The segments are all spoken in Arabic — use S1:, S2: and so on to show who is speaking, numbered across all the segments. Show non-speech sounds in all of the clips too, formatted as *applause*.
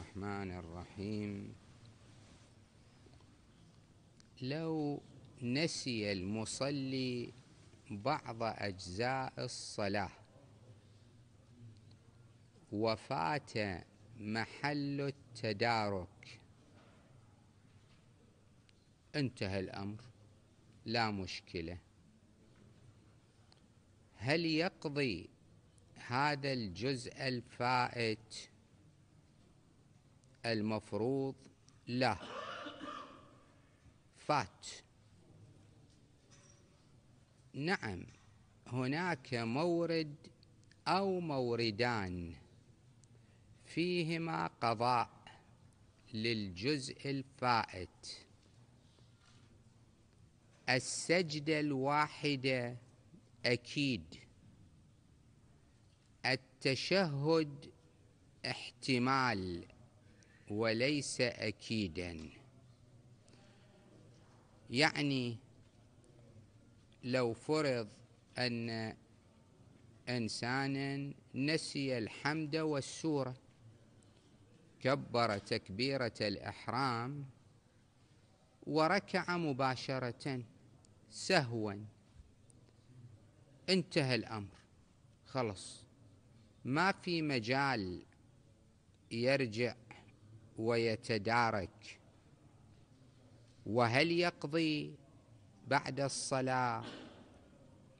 S1: الرحمن الرحيم لو نسي المصلي بعض أجزاء الصلاة وفات محل التدارك انتهى الأمر لا مشكلة هل يقضي هذا الجزء الفائت المفروض له فات نعم هناك مورد أو موردان فيهما قضاء للجزء الفائت السجدة الواحدة أكيد التشهد احتمال وليس أكيدا يعني لو فرض أن إنسانا نسي الحمد والسورة كبر تكبيرة الإحرام وركع مباشرة سهوا انتهى الأمر خلص ما في مجال يرجع ويتدارك وهل يقضي بعد الصلاة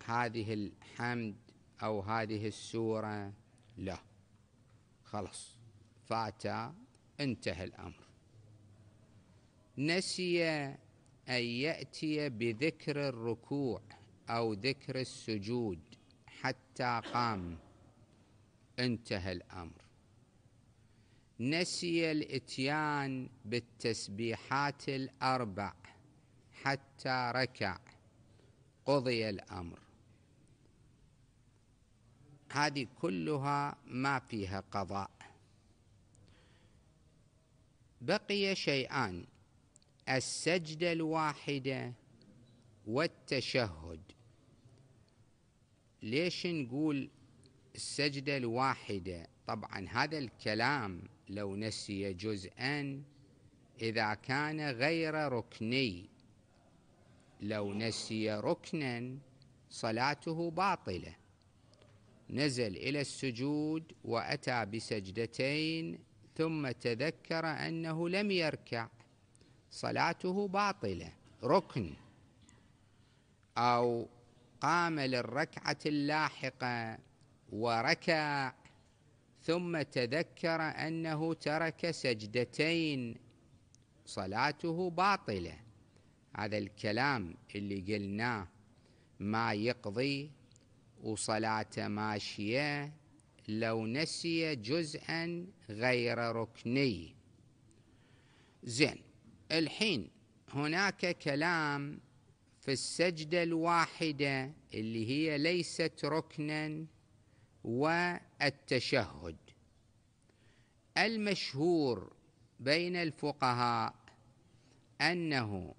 S1: هذه الحمد أو هذه السورة لا خلص فات انتهى الأمر نسي أن يأتي بذكر الركوع أو ذكر السجود حتى قام انتهى الأمر نسي الاتيان بالتسبيحات الاربع حتى ركع قضي الامر هذه كلها ما فيها قضاء بقي شيئان السجدة الواحدة والتشهد ليش نقول السجدة الواحدة طبعا هذا الكلام لو نسي جزءا إذا كان غير ركني لو نسي ركنا صلاته باطلة نزل إلى السجود وأتى بسجدتين ثم تذكر أنه لم يركع صلاته باطلة ركن أو قام للركعة اللاحقة وركع ثم تذكر أنه ترك سجدتين صلاته باطلة هذا الكلام اللي قلناه ما يقضي وصلاة ماشية لو نسي جزءا غير ركني زين الحين هناك كلام في السجدة الواحدة اللي هي ليست ركنا و التشهد المشهور بين الفقهاء أنه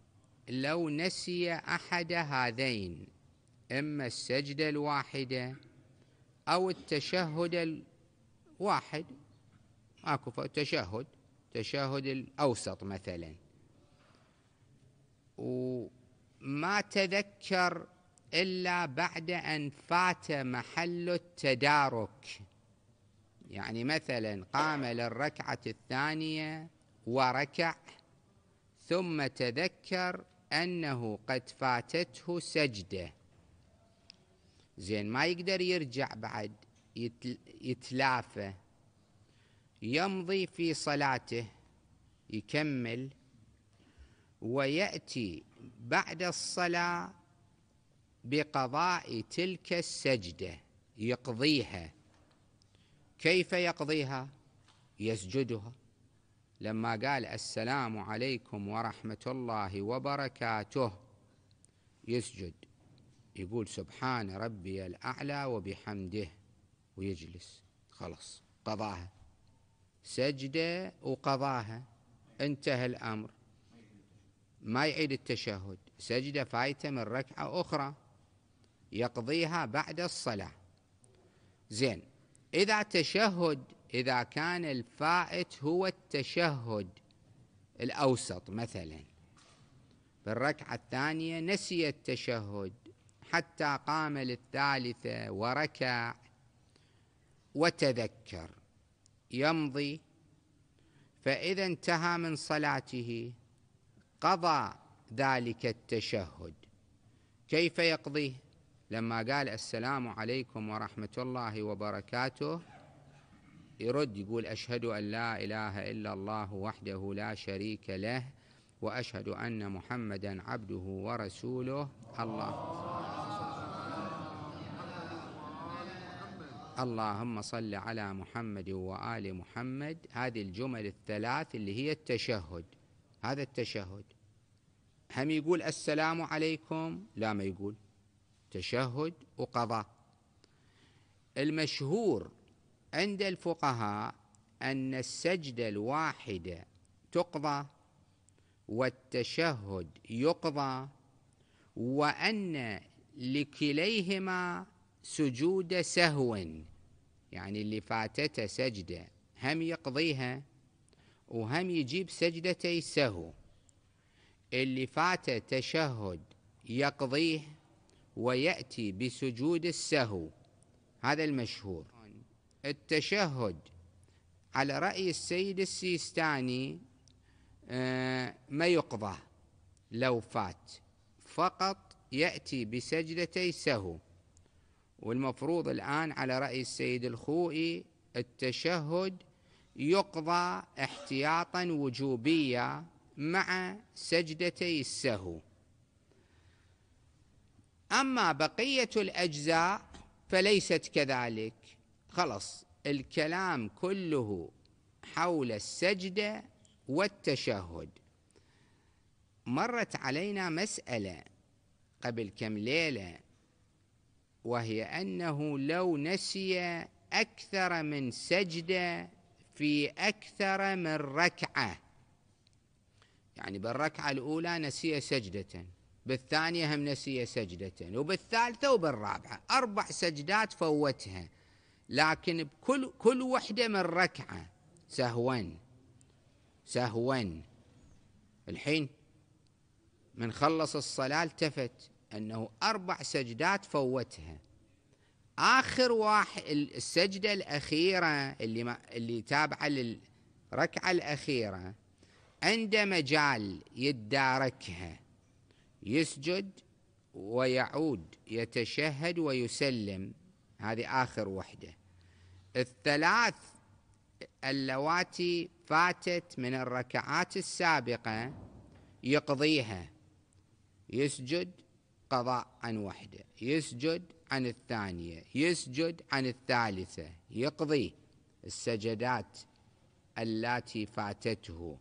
S1: لو نسي أحد هذين إما السجدة الواحدة أو التشهد الواحد ماكو تشهد تشهد الأوسط مثلا وما تذكر إلا بعد أن فات محل التدارك يعني مثلا قام للركعة الثانية وركع ثم تذكر أنه قد فاتته سجدة زين ما يقدر يرجع بعد يتلافى يمضي في صلاته يكمل ويأتي بعد الصلاة بقضاء تلك السجدة يقضيها كيف يقضيها يسجدها لما قال السلام عليكم ورحمه الله وبركاته يسجد يقول سبحان ربي الاعلى وبحمده ويجلس خلاص قضاها سجده وقضاها انتهى الامر ما يعيد التشهد سجده فايته من ركعه اخرى يقضيها بعد الصلاه زين إذا تشهد إذا كان الفائت هو التشهد الأوسط مثلا بالركعة الثانية نسي التشهد حتى قام للثالثة وركع وتذكر يمضي فإذا انتهى من صلاته قضى ذلك التشهد كيف يقضيه لما قال السلام عليكم ورحمة الله وبركاته يرد يقول أشهد أن لا إله إلا الله وحده لا شريك له وأشهد أن محمدا عبده ورسوله الله اللهم صل على محمد وآل محمد هذه الجمل الثلاث اللي هي التشهد هذا التشهد هم يقول السلام عليكم لا ما يقول تشهد وقضاء المشهور عند الفقهاء أن السجدة الواحدة تقضى والتشهد يقضى وأن لكليهما سجود سهو يعني اللي فاتته سجدة هم يقضيها وهم يجيب سجدتي سهو اللي فاته تشهد يقضيه ويأتي بسجود السهو هذا المشهور التشهد على رأي السيد السيستاني آه، ما يقضى لو فات فقط يأتي بسجدتي سهو والمفروض الآن على رأي السيد الخوئي التشهد يقضى احتياطا وجوبيا مع سجدتي السهو أما بقية الأجزاء فليست كذلك خلص الكلام كله حول السجدة والتشهد مرت علينا مسألة قبل كم ليلة وهي أنه لو نسي أكثر من سجدة في أكثر من ركعة يعني بالركعة الأولى نسي سجدة بالثانية هم نسي سجدة وبالثالثة وبالرابعة أربع سجدات فوتها لكن بكل كل وحدة من ركعة سهوا سهوا الحين من خلص الصلاة التفت أنه أربع سجدات فوتها آخر واحد السجدة الأخيرة اللي ما اللي تابعة للركعة الأخيرة عنده مجال يداركها يسجد ويعود يتشهد ويسلم هذه آخر وحدة الثلاث اللواتي فاتت من الركعات السابقة يقضيها يسجد قضاء عن وحدة يسجد عن الثانية يسجد عن الثالثة يقضي السجدات اللاتي فاتته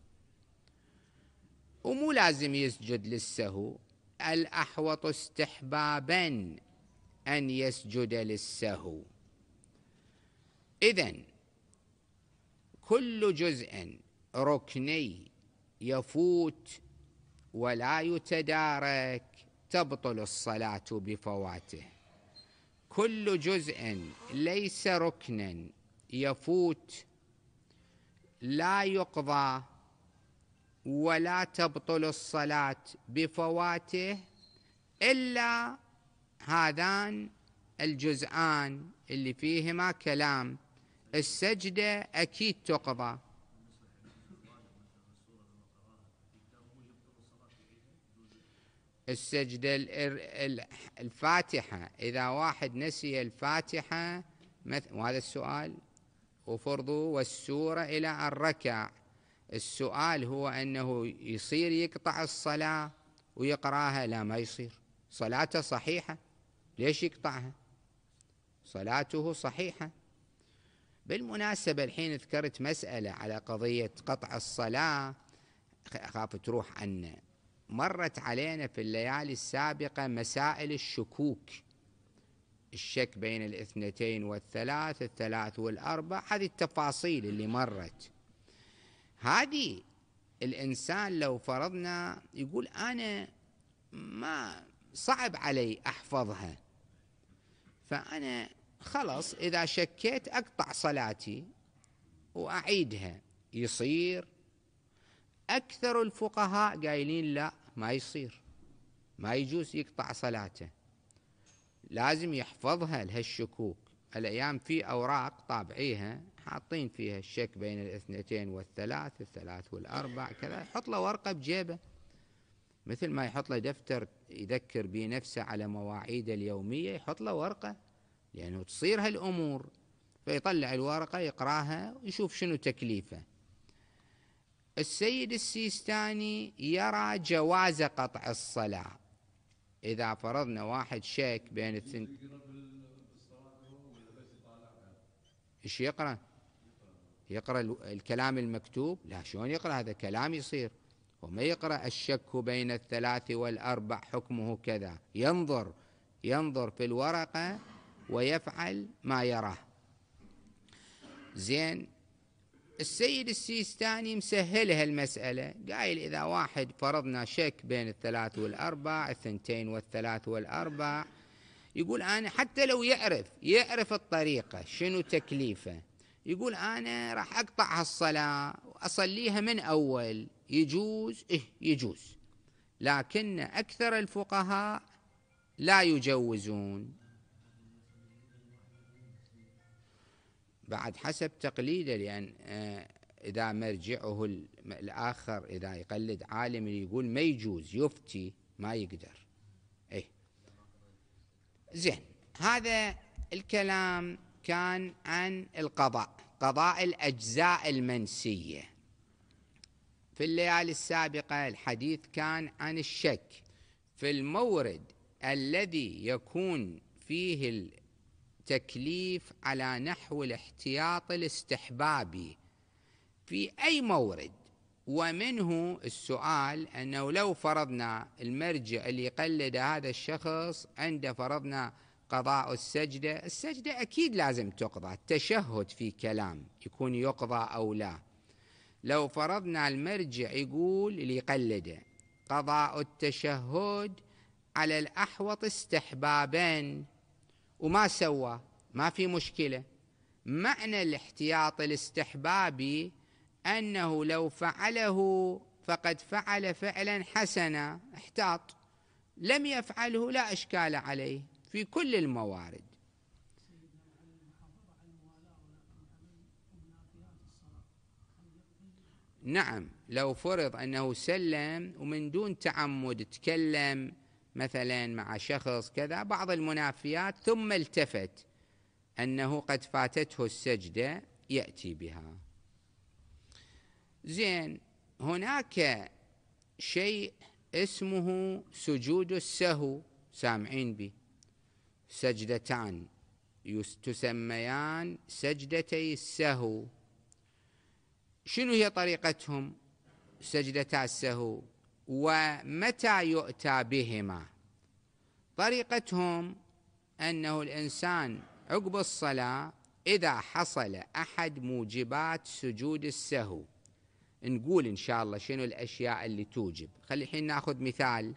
S1: ومو لازم يسجد للسهو الأحوط استحبابا أن يسجد للسهو إذا كل جزء ركني يفوت ولا يتدارك تبطل الصلاة بفواته كل جزء ليس ركنا يفوت لا يقضى ولا تبطل الصلاة بفواته إلا هذان الجزآن اللي فيهما كلام السجدة أكيد تقضى السجدة الفاتحة إذا واحد نسي الفاتحة وهذا السؤال وفرضوا والسورة إلى أن ركع السؤال هو أنه يصير يقطع الصلاة ويقراها لا ما يصير صلاته صحيحة ليش يقطعها صلاته صحيحة بالمناسبة الحين ذكرت مسألة على قضية قطع الصلاة أخاف تروح عنا مرت علينا في الليالي السابقة مسائل الشكوك الشك بين الاثنتين والثلاث الثلاث والأربع هذه التفاصيل اللي مرت هذه الإنسان لو فرضنا يقول أنا ما صعب علي أحفظها فأنا خلص إذا شكيت أقطع صلاتي وأعيدها يصير أكثر الفقهاء قايلين لا ما يصير ما يجوز يقطع صلاته لازم يحفظها لهالشكوك الأيام في أوراق طابعيها حاطين فيها الشك بين الاثنتين والثلاث الثلاث والأربع كذا يحط له ورقة بجيبه مثل ما يحط له دفتر يذكر به نفسه على مواعيده اليومية يحط له ورقة لأنه تصير هالأمور فيطلع الورقة يقراها ويشوف شنو تكليفه السيد السيستاني يرى جواز قطع الصلاة إذا فرضنا واحد شيك بين الثنتين ايش يقرأ؟ يقرأ الكلام المكتوب لا شلون يقرأ هذا كلام يصير وما يقرأ الشك بين الثلاث والأربع حكمه كذا ينظر ينظر في الورقة ويفعل ما يراه زين السيد السيستاني مسهلها المسألة قايل إذا واحد فرضنا شك بين الثلاث والأربع الثنتين والثلاث والأربع يقول أنا حتى لو يعرف يعرف الطريقة شنو تكليفه يقول أنا راح أقطع هالصلاة وأصليها من أول يجوز إيه يجوز لكن أكثر الفقهاء لا يجوزون بعد حسب تقليده لأن آه، إذا مرجعه الآخر إذا يقلد عالم يقول ما يجوز يفتي ما يقدر أي زين هذا الكلام كان عن القضاء قضاء الأجزاء المنسية في الليالي السابقة الحديث كان عن الشك في المورد الذي يكون فيه التكليف على نحو الاحتياط الاستحبابي في أي مورد ومنه السؤال أنه لو فرضنا المرجع اللي يقلد هذا الشخص عند فرضنا قضاء السجدة السجدة أكيد لازم تقضى التشهد في كلام يكون يقضى أو لا لو فرضنا المرجع يقول اللي يقلده قضاء التشهد على الأحوط استحبابا وما سوى ما في مشكلة معنى الاحتياط الاستحبابي أنه لو فعله فقد فعل فعلا حسنا احتاط لم يفعله لا إشكال عليه في كل الموارد نعم لو فرض أنه سلم ومن دون تعمد تكلم مثلا مع شخص كذا بعض المنافيات ثم التفت أنه قد فاتته السجدة يأتي بها زين هناك شيء اسمه سجود السهو سامعين به سجدتان تسميان سجدتي السهو شنو هي طريقتهم سجدتا السهو ومتى يؤتى بهما طريقتهم أنه الإنسان عقب الصلاة إذا حصل أحد موجبات سجود السهو نقول إن شاء الله شنو الأشياء اللي توجب خلي الحين ناخذ مثال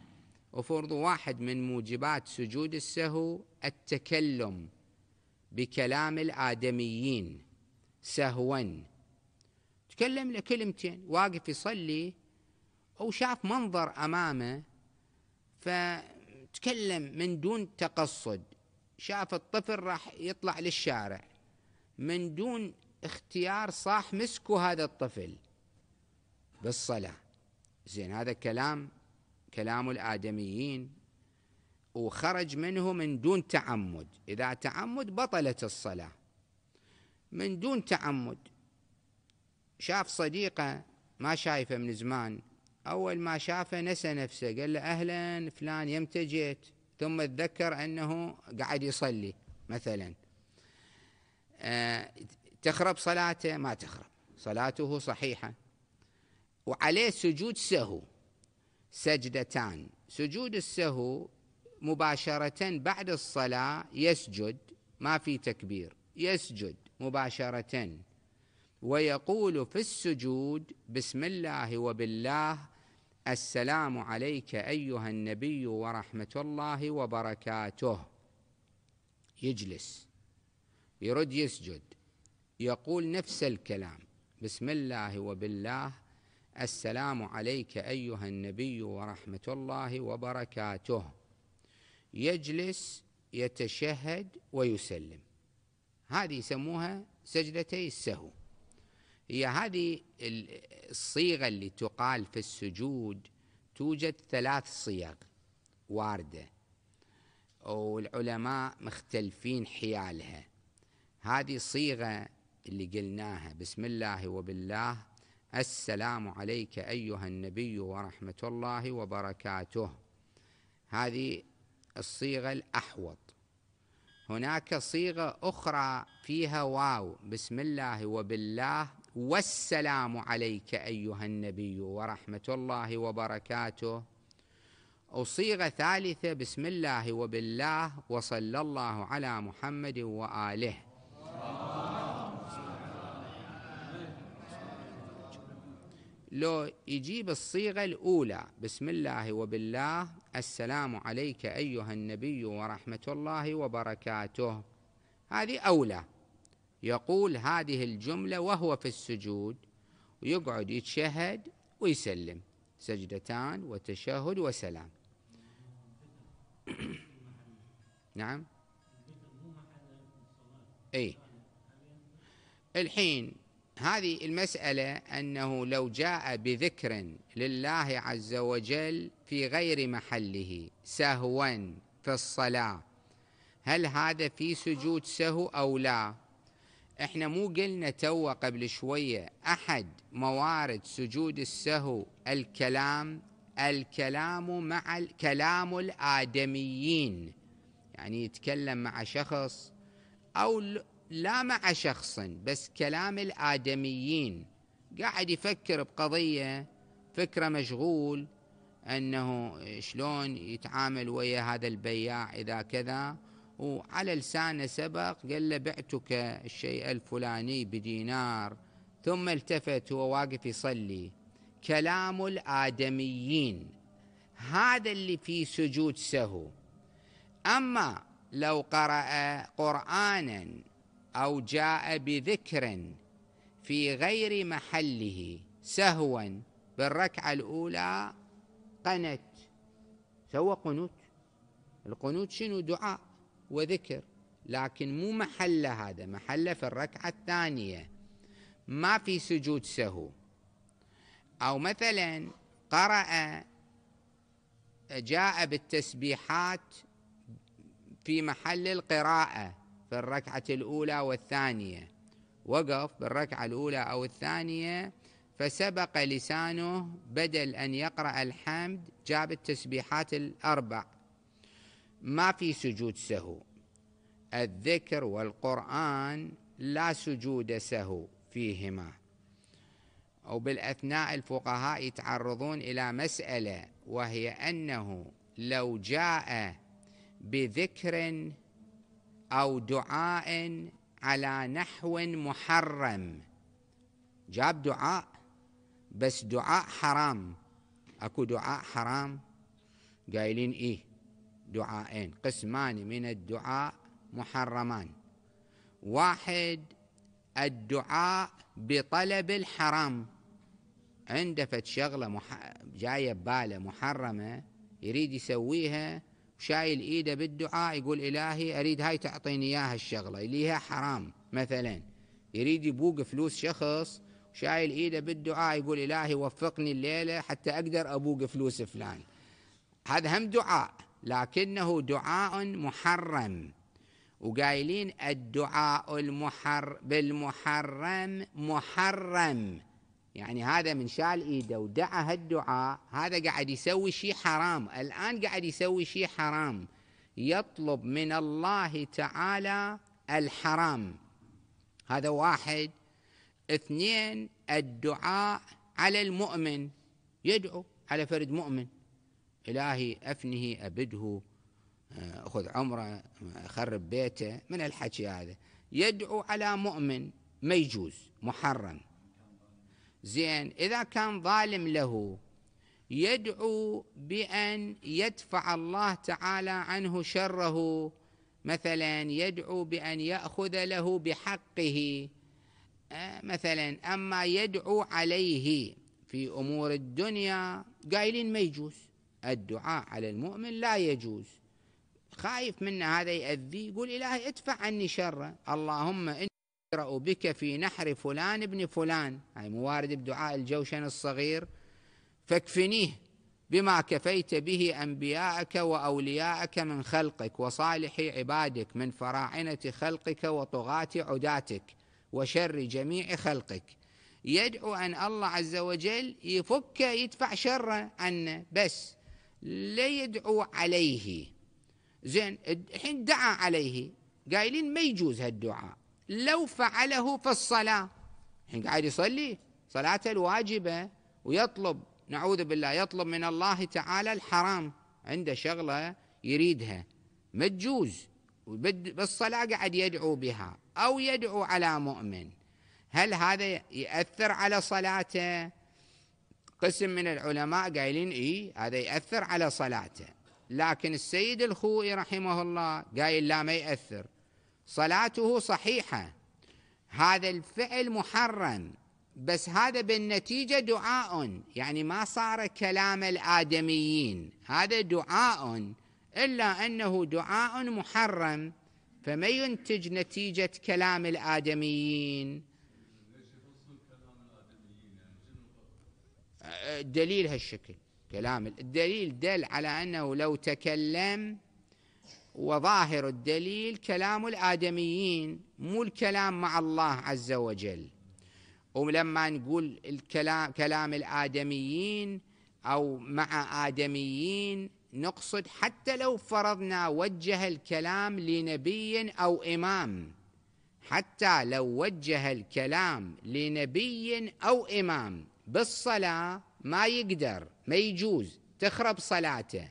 S1: وفرض واحد من موجبات سجود السهو التكلم بكلام الآدميين سهوا تكلم له كلمتين واقف يصلي أو شاف منظر أمامه فتكلم من دون تقصد شاف الطفل راح يطلع للشارع من دون اختيار صاح مسكوا هذا الطفل بالصلاة زين هذا كلام كلام الآدميين وخرج منه من دون تعمد إذا تعمد بطلت الصلاة من دون تعمد شاف صديقه ما شايفه من زمان أول ما شافه نسى نفسه قال له أهلا فلان يمتى جيت ثم تذكر أنه قاعد يصلي مثلا أه تخرب صلاته ما تخرب صلاته صحيحة وعليه سجود سهو سجدتان سجود السهو مباشرة بعد الصلاة يسجد ما في تكبير يسجد مباشرة ويقول في السجود بسم الله وبالله السلام عليك أيها النبي ورحمة الله وبركاته يجلس يرد يسجد يقول نفس الكلام بسم الله وبالله السلام عليك أيها النبي ورحمة الله وبركاته يجلس يتشهد ويسلم هذه يسموها سجدتي السهو هي هذه الصيغة اللي تقال في السجود توجد ثلاث صيغ واردة والعلماء مختلفين حيالها هذه صيغة اللي قلناها بسم الله وبالله السلام عليك أيها النبي ورحمة الله وبركاته هذه الصيغة الأحوط هناك صيغة أخرى فيها واو بسم الله وبالله والسلام عليك أيها النبي ورحمة الله وبركاته وصيغة ثالثة بسم الله وبالله وصلى الله على محمد وآله لو يجيب الصيغة الأولى بسم الله وبالله السلام عليك أيها النبي ورحمة الله وبركاته هذه أولى يقول هذه الجملة وهو في السجود ويقعد يتشهد ويسلم سجدتان وتشهد وسلام *coughs* نعم اي الحين هذه المسألة أنه لو جاء بذكر لله عز وجل في غير محله سهوا في الصلاة هل هذا في سجود سهو أو لا احنا مو قلنا توا قبل شوية أحد موارد سجود السهو الكلام الكلام مع كلام الآدميين يعني يتكلم مع شخص أو لا مع شخص بس كلام الآدميين قاعد يفكر بقضية فكرة مشغول أنه شلون يتعامل ويا هذا البياع إذا كذا وعلى لسانه سبق قال له بعتك الشيء الفلاني بدينار ثم التفت هو واقف يصلي كلام الآدميين هذا اللي في سجود سهو أما لو قرأ قرآنا او جاء بذكر في غير محله سهوا بالركعه الاولى قنت سوى قنوت القنوت شنو دعاء وذكر لكن مو محله هذا محله في الركعه الثانيه ما في سجود سهو او مثلا قرأ جاء بالتسبيحات في محل القراءه في الركعة الأولى والثانية وقف بالركعة الأولى أو الثانية فسبق لسانه بدل أن يقرأ الحمد جاب التسبيحات الأربع ما في سجود سهو الذكر والقرآن لا سجود سهو فيهما أو بالأثناء الفقهاء يتعرضون إلى مسألة وهي أنه لو جاء بذكر أو دعاء على نحو محرم جاب دعاء بس دعاء حرام أكو دعاء حرام قايلين إيه دعاءين قسمان من الدعاء محرمان واحد الدعاء بطلب الحرام عنده فد شغله مح... جايه بباله محرمه يريد يسويها شايل ايده بالدعاء يقول الهي اريد هاي تعطيني اياها الشغله اللي هي حرام مثلا يريد يبوق فلوس شخص شايل ايده بالدعاء يقول الهي وفقني الليله حتى اقدر ابوق فلوس فلان هذا هم دعاء لكنه دعاء محرم وقايلين الدعاء المحر بالمحرم محرم يعني هذا من شال ايده ودعا هالدعاء هذا قاعد يسوي شيء حرام الان قاعد يسوي شيء حرام يطلب من الله تعالى الحرام هذا واحد اثنين الدعاء على المؤمن يدعو على فرد مؤمن إلهي أفنه أبده آه، خذ عمره خرب بيته من الحكي هذا يدعو على مؤمن ما يجوز محرم زين إذا كان ظالم له يدعو بأن يدفع الله تعالى عنه شره مثلا يدعو بأن يأخذ له بحقه آه، مثلا أما يدعو عليه في أمور الدنيا قايلين ما يجوز الدعاء على المؤمن لا يجوز خايف منه هذا يأذيه يقول إلهي ادفع عني شره اللهم إن أقرأ بك في نحر فلان ابن فلان يعني موارد بدعاء الجوشن الصغير فاكفنيه بما كفيت به أنبياءك وأولياءك من خلقك وصالح عبادك من فراعنة خلقك وطغاة عداتك وشر جميع خلقك يدعو أن الله عز وجل يفك يدفع شره عنه بس لا يدعو عليه زين الحين دعا عليه قايلين ما يجوز هالدعاء لو فعله في الصلاة حين يعني قاعد يصلي صلاته الواجبة ويطلب نعوذ بالله يطلب من الله تعالى الحرام عنده شغلة يريدها ما تجوز بالصلاة قاعد يدعو بها أو يدعو على مؤمن هل هذا يأثر على صلاته قسم من العلماء قايلين إيه هذا يأثر على صلاته لكن السيد الخوئي رحمه الله قايل لا ما يأثر صلاته صحيحة هذا الفعل محرم بس هذا بالنتيجة دعاء يعني ما صار كلام الآدميين هذا دعاء إلا أنه دعاء محرم فما ينتج نتيجة كلام الآدميين الدليل أه، هالشكل كلام الدليل دل على أنه لو تكلم وظاهر الدليل كلام الآدميين مو الكلام مع الله عز وجل ولما نقول الكلام كلام الآدميين أو مع آدميين نقصد حتى لو فرضنا وجه الكلام لنبي أو إمام حتى لو وجه الكلام لنبي أو إمام بالصلاة ما يقدر ما يجوز تخرب صلاته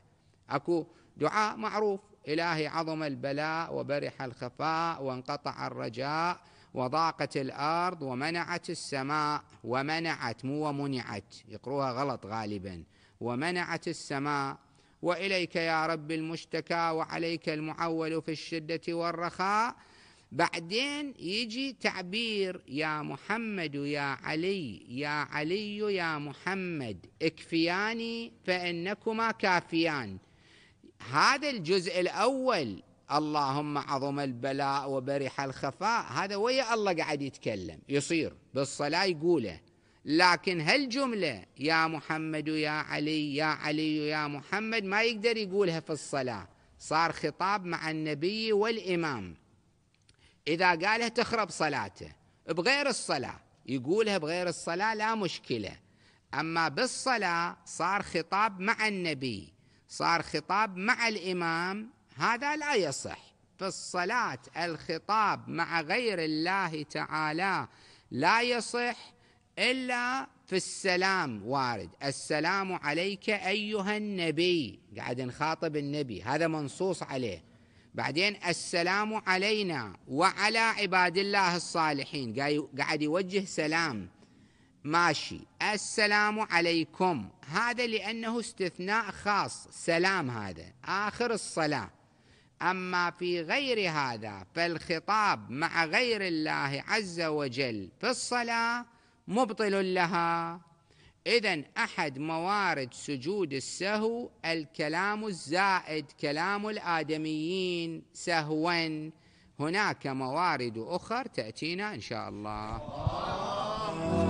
S1: أكو دعاء معروف إلهي عظم البلاء وبرح الخفاء وانقطع الرجاء وضاقت الأرض ومنعت السماء ومنعت مو ومنعت يقروها غلط غالبا ومنعت السماء وإليك يا رب المشتكى وعليك المعول في الشدة والرخاء بعدين يجي تعبير يا محمد يا علي يا علي يا محمد اكفياني فإنكما كافيان هذا الجزء الأول اللهم عظم البلاء وبرح الخفاء هذا ويا الله قاعد يتكلم يصير بالصلاة يقوله لكن هالجملة يا محمد يا علي يا علي يا محمد ما يقدر يقولها في الصلاة صار خطاب مع النبي والإمام إذا قالها تخرب صلاته بغير الصلاة يقولها بغير الصلاة لا مشكلة أما بالصلاة صار خطاب مع النبي صار خطاب مع الإمام هذا لا يصح في الصلاة الخطاب مع غير الله تعالى لا يصح إلا في السلام وارد السلام عليك أيها النبي قاعد نخاطب النبي هذا منصوص عليه بعدين السلام علينا وعلى عباد الله الصالحين قاعد يوجه سلام ماشي السلام عليكم هذا لأنه استثناء خاص سلام هذا آخر الصلاة أما في غير هذا فالخطاب مع غير الله عز وجل في الصلاة مبطل لها إذا أحد موارد سجود السهو الكلام الزائد كلام الآدميين سهوا هناك موارد أخر تأتينا إن شاء الله